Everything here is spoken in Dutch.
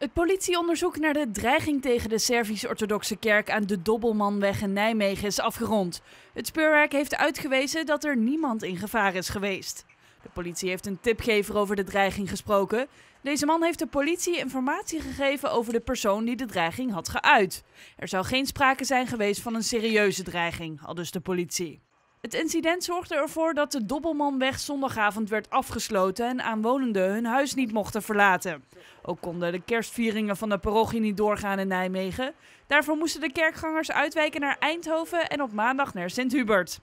Het politieonderzoek naar de dreiging tegen de Servisch-Orthodoxe Kerk aan de Dobbelmanweg in Nijmegen is afgerond. Het speurwerk heeft uitgewezen dat er niemand in gevaar is geweest. De politie heeft een tipgever over de dreiging gesproken. Deze man heeft de politie informatie gegeven over de persoon die de dreiging had geuit. Er zou geen sprake zijn geweest van een serieuze dreiging, aldus de politie. Het incident zorgde ervoor dat de Dobbelmanweg zondagavond werd afgesloten en aanwonenden hun huis niet mochten verlaten. Ook konden de kerstvieringen van de parochie niet doorgaan in Nijmegen. Daarvoor moesten de kerkgangers uitwijken naar Eindhoven en op maandag naar Sint-Hubert.